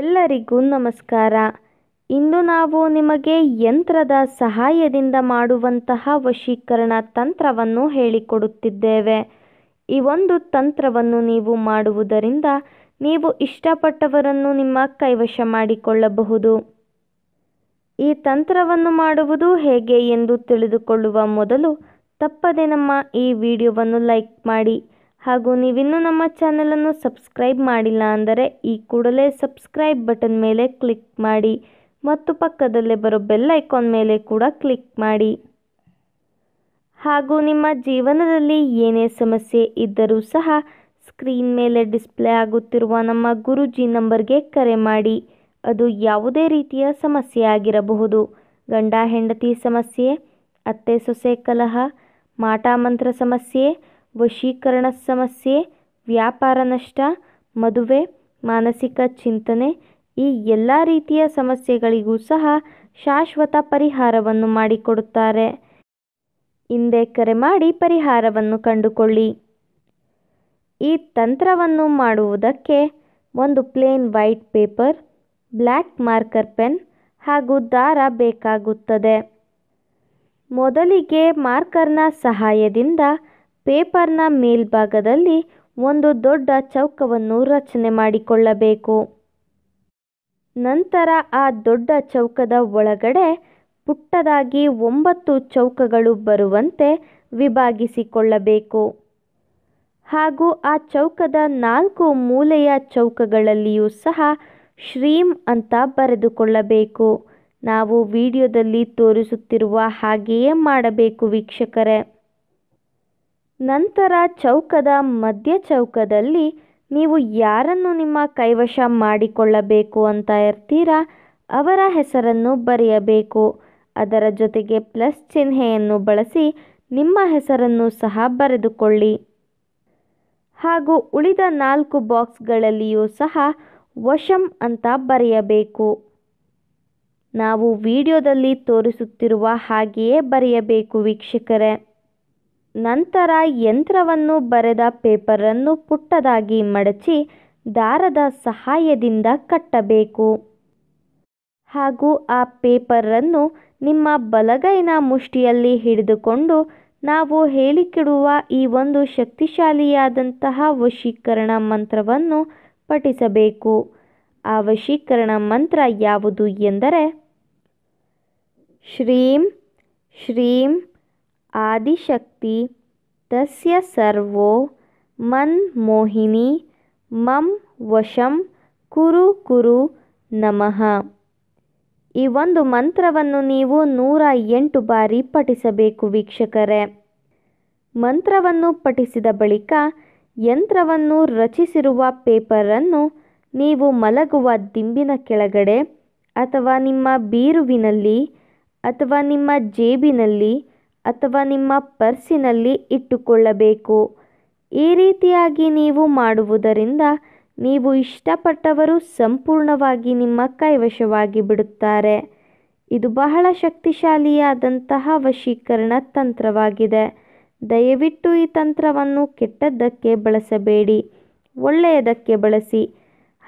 ಎಲ್ಲರಿಗೂ ನಮಸ್ಕಾರ ಇಂದು ನಾವು ನಿಮಗೆ ಯಂತ್ರದ ಸಹಾಯದಿಂದ ಮಾಡುವಂತಹ ವಶೀಕರಣ ತಂತ್ರವನ್ನು ಹೇಳಿಕೊಡುತ್ತಿದ್ದೇವೆ ಈ ಒಂದು ತಂತ್ರವನ್ನು ನೀವು ಮಾಡುವುದರಿಂದ ನೀವು ಇಷ್ಟಪಟ್ಟವರನ್ನು ನಿಮ್ಮ ಕೈವಶ ಮಾಡಿಕೊಳ್ಳಬಹುದು ಈ ತಂತ್ರವನ್ನು ಮಾಡುವುದು ಹೇಗೆ ಎಂದು ತಿಳಿದುಕೊಳ್ಳುವ ಮೊದಲು ತಪ್ಪದೆ ನಮ್ಮ ಈ ವಿಡಿಯೋವನ್ನು ಲೈಕ್ ಮಾಡಿ ಹಾಗೂ ನೀವಿನ್ನೂ ನಮ್ಮ ಚಾನಲನ್ನು ಸಬ್ಸ್ಕ್ರೈಬ್ ಮಾಡಿಲ್ಲ ಅಂದರೆ ಈ ಕೂಡಲೇ ಸಬ್ಸ್ಕ್ರೈಬ್ ಬಟನ್ ಮೇಲೆ ಕ್ಲಿಕ್ ಮಾಡಿ ಮತ್ತು ಪಕ್ಕದಲ್ಲೇ ಬರೋ ಬೆಲ್ ಐಕಾನ್ ಮೇಲೆ ಕೂಡ ಕ್ಲಿಕ್ ಮಾಡಿ ಹಾಗೂ ನಿಮ್ಮ ಜೀವನದಲ್ಲಿ ಏನೇ ಸಮಸ್ಯೆ ಇದ್ದರೂ ಸಹ ಸ್ಕ್ರೀನ್ ಮೇಲೆ ಡಿಸ್ಪ್ಲೇ ಆಗುತ್ತಿರುವ ನಮ್ಮ ಗುರುಜಿ ನಂಬರ್ಗೆ ಕರೆ ಮಾಡಿ ಅದು ಯಾವುದೇ ರೀತಿಯ ಸಮಸ್ಯೆ ಆಗಿರಬಹುದು ಗಂಡ ಹೆಂಡತಿ ಸಮಸ್ಯೆ ಅತ್ತೆ ಸೊಸೆ ಕಲಹ ಮಾಟಾ ಮಂತ್ರ ಸಮಸ್ಯೆ ವಶೀಕರಣ ಸಮಸ್ಯೆ ವ್ಯಾಪಾರ ನಷ್ಟ ಮದುವೆ ಮಾನಸಿಕ ಚಿಂತನೆ ಈ ಎಲ್ಲ ರೀತಿಯ ಸಮಸ್ಯೆಗಳಿಗೂ ಸಹ ಶಾಶ್ವತ ಪರಿಹಾರವನ್ನು ಮಾಡಿಕೊಡುತ್ತಾರೆ ಹಿಂದೆ ಕರೆ ಮಾಡಿ ಪರಿಹಾರವನ್ನು ಕಂಡುಕೊಳ್ಳಿ ಈ ತಂತ್ರವನ್ನು ಮಾಡುವುದಕ್ಕೆ ಒಂದು plain white paper black marker pen ಹಾಗೂ ದಾರ ಬೇಕಾಗುತ್ತದೆ ಮೊದಲಿಗೆ ಮಾರ್ಕರ್ನ ಸಹಾಯದಿಂದ ಪೇಪರ್ನ ಮೇಲ್ಭಾಗದಲ್ಲಿ ಒಂದು ದೊಡ್ಡ ಚೌಕವನ್ನು ರಚನೆ ಮಾಡಿಕೊಳ್ಳಬೇಕು ನಂತರ ಆ ದೊಡ್ಡ ಚೌಕದ ಒಳಗಡೆ ಪುಟ್ಟದಾಗಿ ಒಂಬತ್ತು ಚೌಕಗಳು ಬರುವಂತೆ ವಿಭಾಗಿಸಿಕೊಳ್ಳಬೇಕು ಹಾಗೂ ಆ ಚೌಕದ ನಾಲ್ಕು ಮೂಲೆಯ ಚೌಕಗಳಲ್ಲಿಯೂ ಸಹ ಶ್ರೀಮ್ ಅಂತ ಬರೆದುಕೊಳ್ಳಬೇಕು ನಾವು ವಿಡಿಯೋದಲ್ಲಿ ತೋರಿಸುತ್ತಿರುವ ಹಾಗೆಯೇ ಮಾಡಬೇಕು ವೀಕ್ಷಕರೇ ನಂತರ ಚೌಕದ ಮಧ್ಯ ಚೌಕದಲ್ಲಿ ನೀವು ಯಾರನ್ನು ನಿಮ್ಮ ಕೈವಶ ಮಾಡಿಕೊಳ್ಳಬೇಕು ಅಂತ ಇರ್ತೀರಾ ಅವರ ಹೆಸರನ್ನು ಬರೆಯಬೇಕು ಅದರ ಜೊತೆಗೆ ಪ್ಲಸ್ ಚಿಹ್ನೆಯನ್ನು ಬಳಸಿ ನಿಮ್ಮ ಹೆಸರನ್ನು ಸಹ ಬರೆದುಕೊಳ್ಳಿ ಹಾಗೂ ಉಳಿದ ನಾಲ್ಕು ಬಾಕ್ಸ್ಗಳಲ್ಲಿಯೂ ಸಹ ವಶಂ ಅಂತ ಬರೆಯಬೇಕು ನಾವು ವಿಡಿಯೋದಲ್ಲಿ ತೋರಿಸುತ್ತಿರುವ ಹಾಗೆಯೇ ಬರೆಯಬೇಕು ವೀಕ್ಷಕರೇ ನಂತರ ಯಂತ್ರವನ್ನು ಬರೆದ ಪೇಪರನ್ನು ಪುಟ್ಟದಾಗಿ ಮಡಚಿ ದಾರದ ಸಹಾಯದಿಂದ ಕಟ್ಟಬೇಕು ಹಾಗೂ ಆ ಪೇಪರನ್ನು ನಿಮ್ಮ ಬಲಗೈನ ಮುಷ್ಟಿಯಲ್ಲಿ ಹಿಡಿದುಕೊಂಡು ನಾವು ಹೇಳಿಕೊಡುವ ಈ ಒಂದು ಶಕ್ತಿಶಾಲಿಯಾದಂತಹ ವಶೀಕರಣ ಮಂತ್ರವನ್ನು ಪಠಿಸಬೇಕು ಆ ವಶೀಕರಣ ಮಂತ್ರ ಯಾವುದು ಎಂದರೆ ಶ್ರೀಂ ಶ್ರೀಂ ತಸ್ಯ ಸರ್ವೋ ಸರ್ವೋ ಮೋಹಿನಿ ಮಂ ವಶಂ ಕುರು ಕುರು ನಮಃ ಈ ಒಂದು ಮಂತ್ರವನ್ನು ನೀವು ನೂರ ಎಂಟು ಬಾರಿ ಪಠಿಸಬೇಕು ವೀಕ್ಷಕರೇ ಮಂತ್ರವನ್ನು ಪಠಿಸಿದ ಬಳಿಕ ಯಂತ್ರವನ್ನು ರಚಿಸಿರುವ ಪೇಪರನ್ನು ನೀವು ಮಲಗುವ ದಿಂಬಿನ ಕೆಳಗಡೆ ಅಥವಾ ನಿಮ್ಮ ಬೀರುವಿನಲ್ಲಿ ಅಥವಾ ನಿಮ್ಮ ಜೇಬಿನಲ್ಲಿ ಅಥವಾ ನಿಮ್ಮ ಪರ್ಸಿನಲ್ಲಿ ಇಟ್ಟುಕೊಳ್ಳಬೇಕು ಈ ರೀತಿಯಾಗಿ ನೀವು ಮಾಡುವುದರಿಂದ ನೀವು ಇಷ್ಟಪಟ್ಟವರು ಸಂಪೂರ್ಣವಾಗಿ ನಿಮ್ಮ ಕೈವಶವಾಗಿ ಬಿಡುತ್ತಾರೆ ಇದು ಬಹಳ ಶಕ್ತಿಶಾಲಿಯಾದಂತಹ ವಶೀಕರಣ ತಂತ್ರವಾಗಿದೆ ದಯವಿಟ್ಟು ಈ ತಂತ್ರವನ್ನು ಕೆಟ್ಟದ್ದಕ್ಕೆ ಬಳಸಬೇಡಿ ಒಳ್ಳೆಯದಕ್ಕೆ ಬಳಸಿ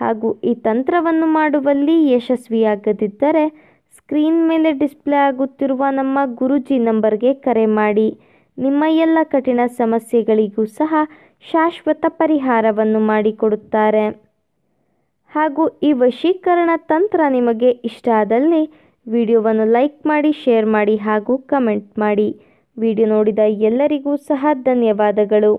ಹಾಗೂ ಈ ತಂತ್ರವನ್ನು ಮಾಡುವಲ್ಲಿ ಯಶಸ್ವಿಯಾಗದಿದ್ದರೆ ಸ್ಕ್ರೀನ್ ಮೇಲೆ ಡಿಸ್ಪ್ಲೇ ಆಗುತ್ತಿರುವ ನಮ್ಮ ಗುರುಜಿ ನಂಬರ್ಗೆ ಕರೆ ಮಾಡಿ ನಿಮ್ಮ ಎಲ್ಲ ಕಠಿಣ ಸಮಸ್ಯೆಗಳಿಗೂ ಸಹ ಶಾಶ್ವತ ಪರಿಹಾರವನ್ನು ಮಾಡಿಕೊಡುತ್ತಾರೆ ಹಾಗೂ ಈ ವಶೀಕರಣ ತಂತ್ರ ನಿಮಗೆ ಇಷ್ಟ ಆದಲ್ಲಿ ವಿಡಿಯೋವನ್ನು ಲೈಕ್ ಮಾಡಿ ಶೇರ್ ಮಾಡಿ ಹಾಗೂ ಕಮೆಂಟ್ ಮಾಡಿ ವಿಡಿಯೋ ನೋಡಿದ ಎಲ್ಲರಿಗೂ ಸಹ ಧನ್ಯವಾದಗಳು